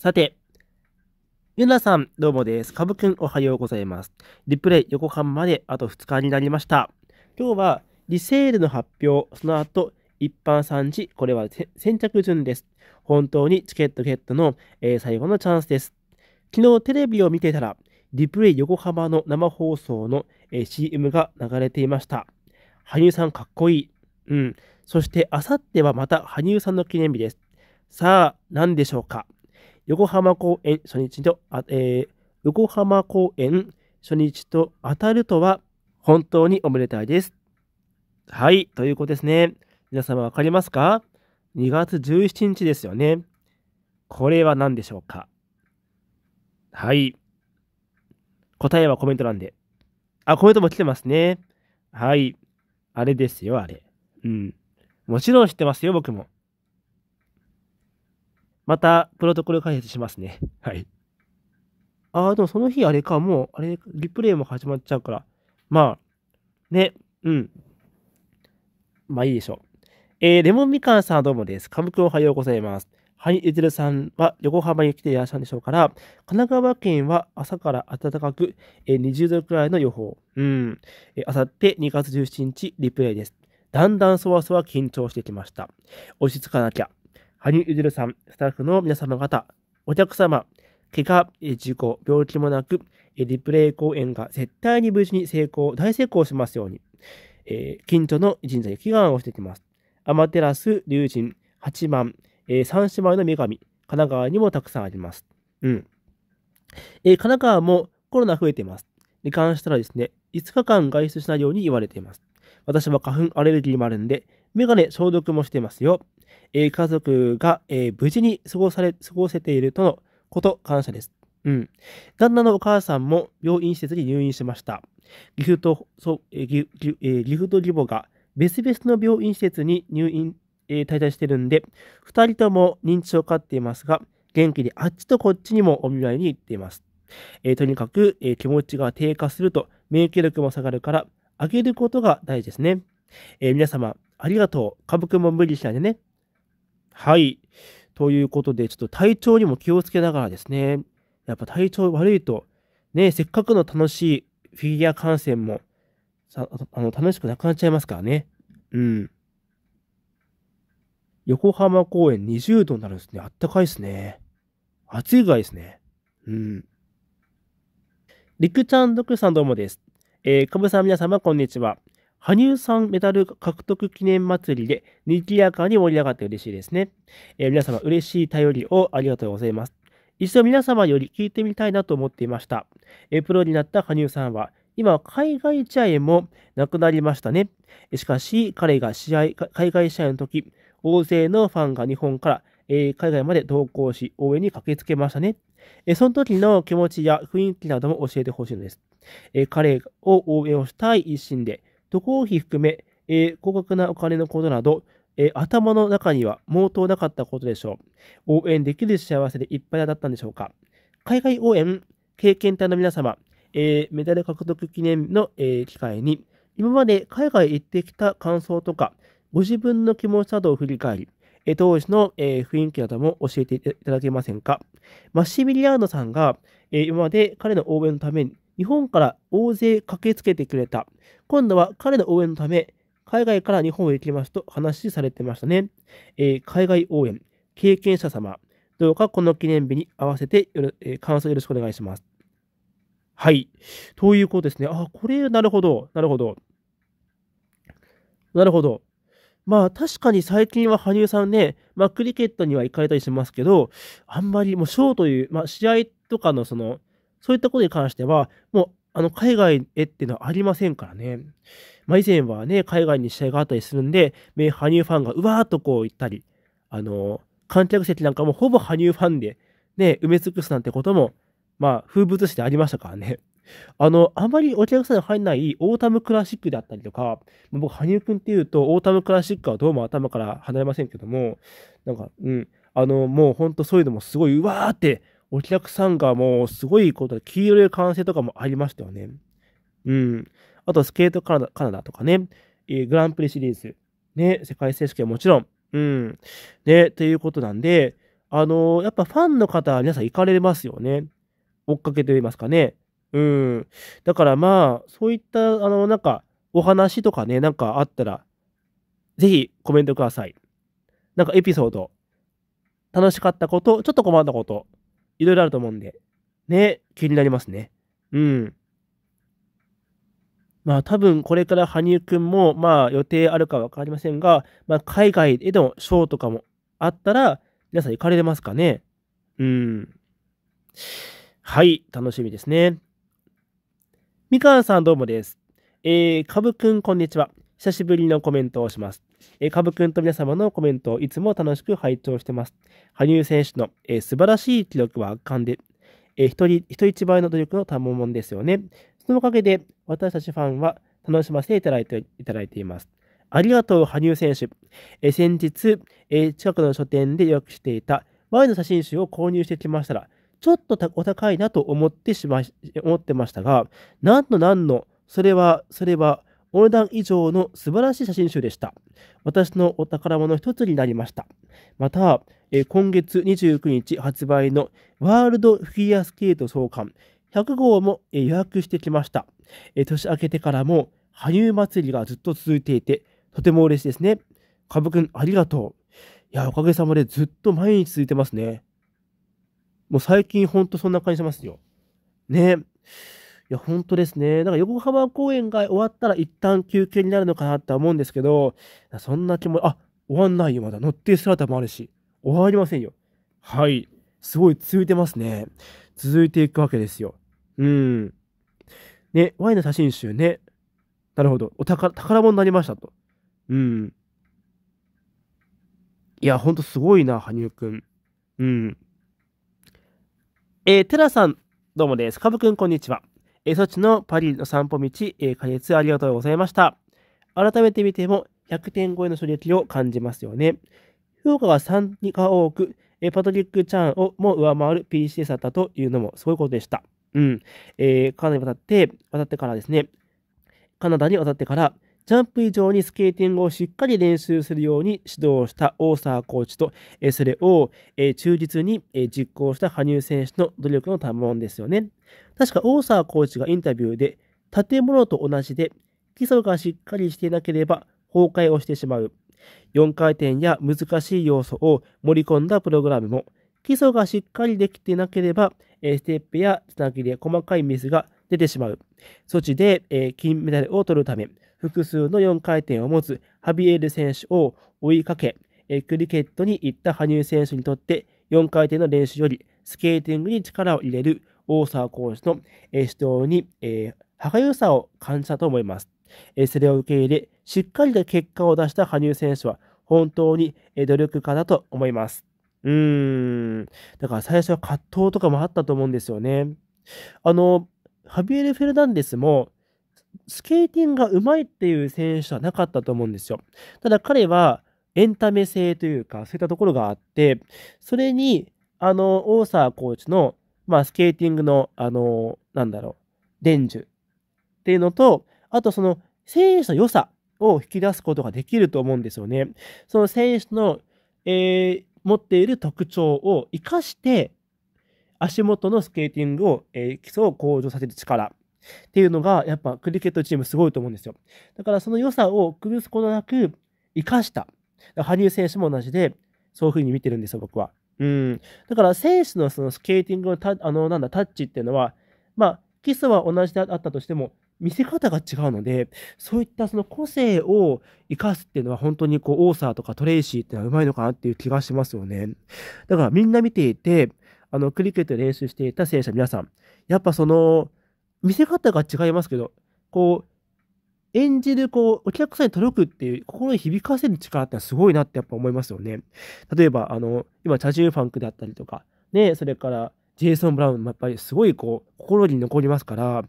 さて、ゆなさん、どうもです。かぶくん、おはようございます。リプレイ、横浜まであと2日になりました。今日は、リセールの発表、その後、一般参事、これは先着順です。本当にチケットゲットの、えー、最後のチャンスです。昨日テレビを見ていたら、リプレイ横浜の生放送の、えー、CM が流れていました。羽生さんかっこいい。うん。そして、あさってはまた羽生さんの記念日です。さあ、何でしょうか。横浜公演初日と、えー、横浜公演初日と当たるとは本当におめでたいです。はい、ということですね。皆様わかりますか ?2 月17日ですよね。これは何でしょうかはい。答えはコメント欄で。あ、コメントも来てますね。はい。あれですよ、あれ。うん。もちろん知ってますよ、僕も。また、プロトコル開発しますね。はい。ああ、でもその日あれか、もう、あれ、リプレイも始まっちゃうから。まあ、ね、うん。まあいいでしょう。えー、レモンみかんさんどうもです。カムくんおはようございます。はい、ゆずるさんは横浜に来ていらっしゃるんでしょうから、神奈川県は朝から暖かく、えー、20度くらいの予報。うん。えー、あさって2月17日、リプレイです。だんだんそわそわ緊張してきました。落ち着かなきゃ。羽生結弦さん、スタッフの皆様方、お客様、怪我、事故、病気もなく、リプレイ公演が絶対に無事に成功、大成功しますように、えー、近所の神社に祈願をしてきます。アマテラス、竜神、八幡、えー、三姉妹の女神、神奈川にもたくさんあります。うん。えー、神奈川もコロナ増えています。に関したらですね、5日間外出しないように言われています。私は花粉アレルギーもあるんで、メガネ消毒もしてますよ。え家族が、え無事に過ごされ、過ごせているとのこと、感謝です。うん。旦那のお母さんも病院施設に入院しました。ギフト、そえ岐え岐義母が別々の病院施設に入院、えー、滞在してるんで、二人とも認知症を飼っていますが、元気にあっちとこっちにもお見舞いに行っています。えー、とにかく、えー、気持ちが低下すると免疫力も下がるから、あげることが大事ですね。え皆様、ありがとう。家族も無理しないでね。はい。ということで、ちょっと体調にも気をつけながらですね、やっぱ体調悪いと、ね、せっかくの楽しいフィギュア観戦も、さあの楽しくなくなっちゃいますからね。うん。横浜公園20度になるんですね。あったかいですね。暑いぐらいですね。うん。りくちゃん、どくさんどうもです。えー、かぶさん皆様、こんにちは。羽生さんメダル獲得記念祭りで、にぎやかに盛り上がって嬉しいですね。えー、皆様嬉しい頼りをありがとうございます。一度皆様より聞いてみたいなと思っていました。えー、プロになった羽生さんは、今、海外試合もなくなりましたね。しかし、彼が試合、海外試合の時、大勢のファンが日本から、えー、海外まで同行し、応援に駆けつけましたね。えー、その時の気持ちや雰囲気なども教えてほしいのです。えー、彼を応援をしたい一心で、渡航費含め、えー、高額なお金のことなど、えー、頭の中には毛頭なかったことでしょう。応援できる幸せでいっぱいだったんでしょうか。海外応援経験隊の皆様、えー、メダル獲得記念の、え機会に、今まで海外行ってきた感想とか、ご自分の気持ちなどを振り返り、え当時の、え雰囲気なども教えていただけませんか。マッシミリアーノさんが、え今まで彼の応援のために、日本から大勢駆けつけてくれた。今度は彼の応援のため、海外から日本へ行きますと話されてましたね。えー、海外応援、経験者様、どうかこの記念日に合わせてよろ、えー、感想よろしくお願いします。はい。ということですね。あ、これ、なるほど。なるほど。なるほど。まあ確かに最近は羽生さんね、まあクリケットには行かれたりしますけど、あんまりもうショーという、まあ試合とかのその、そういったことに関しては、もう、あの、海外へっていうのはありませんからね。まあ、以前はね、海外に試合があったりするんで、羽生ファンがうわーっとこう行ったり、あの、観客席なんかもほぼ羽生ファンで、ね、埋め尽くすなんてことも、まあ、風物詩でありましたからね。あの、あまりお客さんに入んないオータムクラシックだったりとか、僕、羽生くんっていうと、オータムクラシックはどうも頭から離れませんけども、なんか、うん、あの、もうほんとそういうのもすごい、うわーって、お客さんがもうすごいことで、黄色い歓声とかもありましたよね。うん。あと、スケートカナダカナダとかね、えグランプリシリーズ、ね、世界選手権もちろん、うん。ね、ということなんで、あのー、やっぱファンの方、皆さん行かれますよね。追っかけていますかね。うん。だからまあ、そういった、あの、なんか、お話とかね、なんかあったら、ぜひコメントください。なんかエピソード、楽しかったこと、ちょっと困ったこと、いろいろあると思うんで、ね、気になりますね。うん。まあ多分これから羽生くんも、まあ予定あるかわかりませんが、まあ海外へのショーとかもあったら、皆さん行かれてますかねうん。はい、楽しみですね。みかんさんどうもです。えー、かぶくんこんにちは。久しぶりのコメントをします。えブくんと皆様のコメントをいつも楽しく拝聴してます。羽生選手の、えー、素晴らしい記録は圧巻で、えー、人人一倍の努力の賜物ですよね。そのおかげで私たちファンは楽しませていただいていただいています。ありがとう、羽生選手。えー、先日、え近くの書店で予約していた前の写真集を購入してきましたら、ちょっとお高いなと思ってしま、思ってましたが、なんのなんの、それは、それは、お値段以上の素晴らしい写真集でした。私のお宝物一つになりました。また、え今月29日発売のワールドフィギュアスケート創刊100号も、え予約してきました。え年明けてからも羽生祭りがずっと続いていて、とても嬉しいですね。かぶくん、ありがとう。いや、おかげさまでずっと毎日続いてますね。もう最近ほんとそんな感じしますよ。ねえ。や、本当ですね。なんか横浜公演が終わったら一旦休憩になるのかなって思うんですけど、そんな気も、あ、終わんないよ、まだ。乗ってる姿もあるし。終わりませんよ。はい。すごい続いてますね。続いていくわけですよ。うん。ね、ワイの写真集ね。なるほど。お宝、宝物になりましたと。うん。いや、ほんとすごいな、羽生くん。うん。えー、テラさん、どうもです。かぶくん、こんにちは。えっちのパリの散歩道、え解説ありがとうございました。改めて見ても100点超えの衝撃を感じますよね。評価が3が多く、えパトリック・チャンをも上回る PCS だったというのもすごいことでした。うん。えー、カナダに渡って、渡ってからですね、カナダに渡ってから、ジャンプ以上にスケーティングをしっかり練習するように指導した大沢コーチと、それを忠実に実行した羽生選手の努力の賜物ですよね。確か大沢コーチがインタビューで、建物と同じで基礎がしっかりしていなければ崩壊をしてしまう。4回転や難しい要素を盛り込んだプログラムも、基礎がしっかりできていなければ、ステップやつなぎで細かいミスが出てしまう。措置で金メダルを取るため、複数の4回転を持つハビエル選手を追いかけ、クリケットに行った羽生選手にとって4回転の練習よりスケーティングに力を入れる大沢コーチの指導に、歯がゆさを感じたと思います。それを受け入れ、しっかりと結果を出した羽生選手は本当に努力家だと思います。うーん。だから最初は葛藤とかもあったと思うんですよね。あの、ハビエル・フェルナンデスもスケーティングが上手いっていう選手はなかったと思うんですよ。ただ彼はエンタメ性というか、そういったところがあって、それに、あの、オーサーコーチの、まあ、スケーティングの、あの、なんだろう、伝授っていうのと、あとその、選手の良さを引き出すことができると思うんですよね。その選手の、えー、持っている特徴を生かして、足元のスケーティングを、えー、基礎を向上させる力っていうのが、やっぱクリケットチームすごいと思うんですよ。だからその良さを崩すことなく生かした。羽生選手も同じで、そういうふうに見てるんですよ、僕は。うん。だから選手のそのスケーティングのタあのなんだタッチっていうのは、まあ、基礎は同じであったとしても、見せ方が違うので、そういったその個性を生かすっていうのは本当にこう、オーサーとかトレイシーっていうのはうまいのかなっていう気がしますよね。だからみんな見ていて、あの、クリケット練習していた選手の皆さん、やっぱその、見せ方が違いますけど、こう、演じる、こう、お客さんに届くっていう、心に響かせる力ってすごいなってやっぱ思いますよね。例えば、あの、今、チャジューファンクだったりとか、ね、それから、ジェイソン・ブラウンもやっぱりすごいこう、心に残りますから、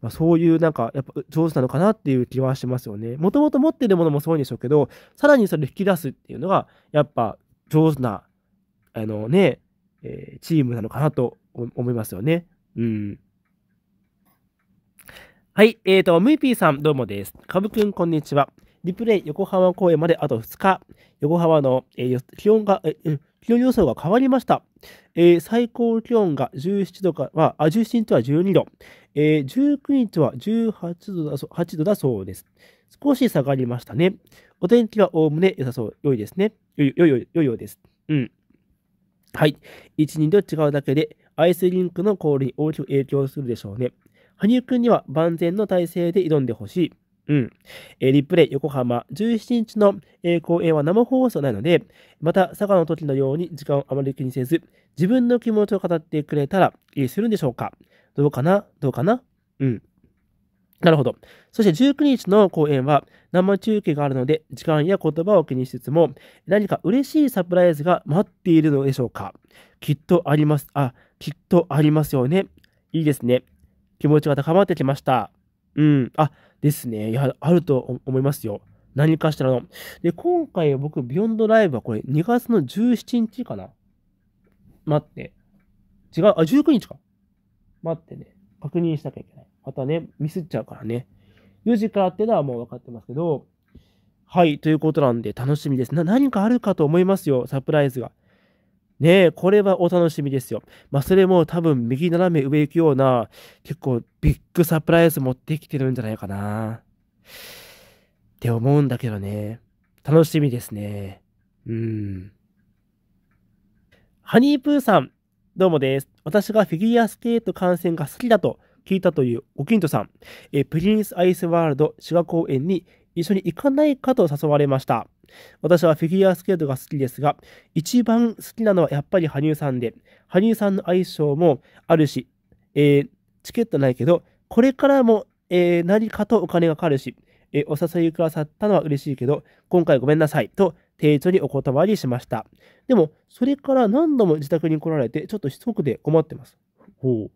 まあ、そういうなんか、やっぱ上手なのかなっていう気はしてますよね。もともと持ってるものもそうでしょうけど、さらにそれを引き出すっていうのが、やっぱ上手な、あのね、えー、チームなのかなと思いますよね。うん。はい、えーと、ムイピーさん、どうもです。かぶくん、こんにちは。リプレイ横浜公演まであと2日。横浜の、えー、気温が、えー、気温予想が変わりました。えー、最高気温が17度かは、あ、17日は12度。えー、19日は18度だそ ,8 度だそうです。少し下がりましたね。お天気はおおむね良さそう、良いですね。良い、良い、良いようです。うん。はい。1、2度違うだけで、アイスリンクの氷に大きく影響するでしょうね。羽生くんには万全の体制で挑んでほしい。うん。えー、リプレイ横浜17日の、公演は生放送なので、また佐賀の時のように時間をあまり気にせず、自分の気持ちを語ってくれたら、いいするんでしょうかどうかなどうかなうん。なるほど。そして19日の公演は生中継があるので、時間や言葉を気にしつつも、何か嬉しいサプライズが待っているのでしょうかきっとあります。あ、きっとありますよね。いいですね。気持ちが高まってきました。うん。あ、ですね。いや、あると思いますよ。何かしらの。で、今回僕、ビヨンドライブはこれ2月の17日かな待って。違う、あ、19日か。待ってね。確認しなきゃいけない。またね、ミスっちゃうからね。4時からってのはもう分かってますけど、はい、ということなんで楽しみです。な、何かあるかと思いますよ、サプライズが。ねえ、これはお楽しみですよ。まあ、それも多分右斜め上行くような、結構ビッグサプライズ持ってきてるんじゃないかな。って思うんだけどね。楽しみですね。うん。ハニープーさん、どうもです。私がフィギュアスケート観戦が好きだと聞いたというおきんとさん、えプリンスアイスワールド滋賀公園に一緒に行かないかと誘われました。私はフィギュアスケートが好きですが、一番好きなのはやっぱり羽生さんで、羽生さんの相性もあるし、えー、チケットないけど、これからも、えー、何かとお金がかかるし、えー、お誘いくださったのは嬉しいけど、今回ごめんなさい、と丁重にお断りしました。でも、それから何度も自宅に来られて、ちょっとしつこくで困ってます。ほう。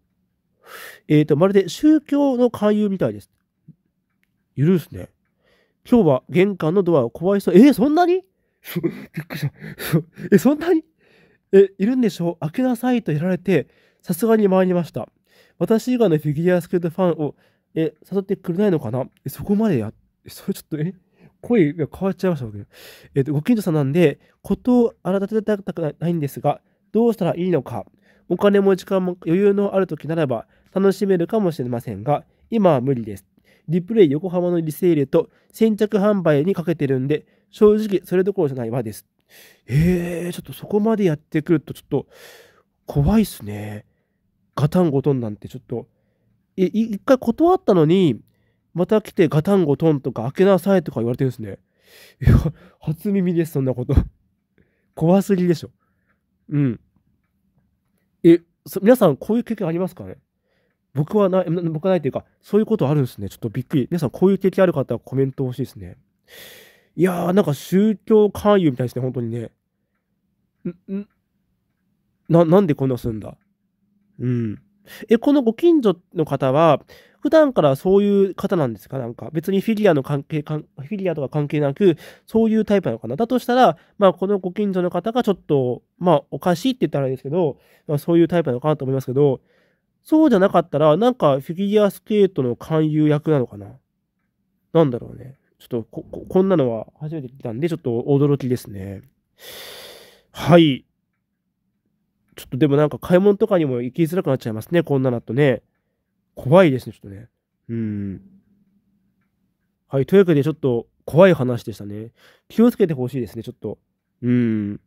えっ、ー、と、まるで宗教の勧誘みたいです。許すね。今日は玄関のドアを怖いそう。えー、そんなにびっくりした。え、そんなにえ、いるんでしょう開けなさいとやられて、さすがに参りました。私以外のフィギュアスケートファンを、え、誘ってくれないのかなえ、そこまでや、それちょっと、え声が変わっちゃいましたけえっ、ー、と、ご近所さんなんで、ことを改めたくないんですが、どうしたらいいのか。お金も時間も余裕のある時ならば、楽しめるかもしれませんが、今は無理です。リプレイ横浜のリセールと先着販売にかけてるんで、正直それどころじゃないわです。えー、ちょっとそこまでやってくるとちょっと怖いっすね。ガタンゴトンなんてちょっと。え、一回断ったのに、また来てガタンゴトンとか開けなさいとか言われてるんですね。いや、初耳です、そんなこと。怖すぎでしょ。うん。え、皆さんこういう経験ありますかね僕はない、僕はないというか、そういうことあるんですね。ちょっとびっくり。皆さん、こういう経験ある方はコメント欲しいですね。いやー、なんか宗教勧誘みたいですね、本当にね。ん、ん、な、なんでこんなすんだうん。え、このご近所の方は、普段からそういう方なんですかなんか、別にフィギュアの関係かん、フィギュアとか関係なく、そういうタイプなのかなだとしたら、まあ、このご近所の方がちょっと、まあ、おかしいって言ったらあれですけど、まあ、そういうタイプなのかなと思いますけど、そうじゃなかったら、なんかフィギュアスケートの勧誘役なのかななんだろうね。ちょっとこ、こんなのは初めて来たんで、ちょっと驚きですね。はい。ちょっとでもなんか買い物とかにも行きづらくなっちゃいますね、こんなのとね。怖いですね、ちょっとね。うん。はい、というわけでちょっと怖い話でしたね。気をつけてほしいですね、ちょっと。うん。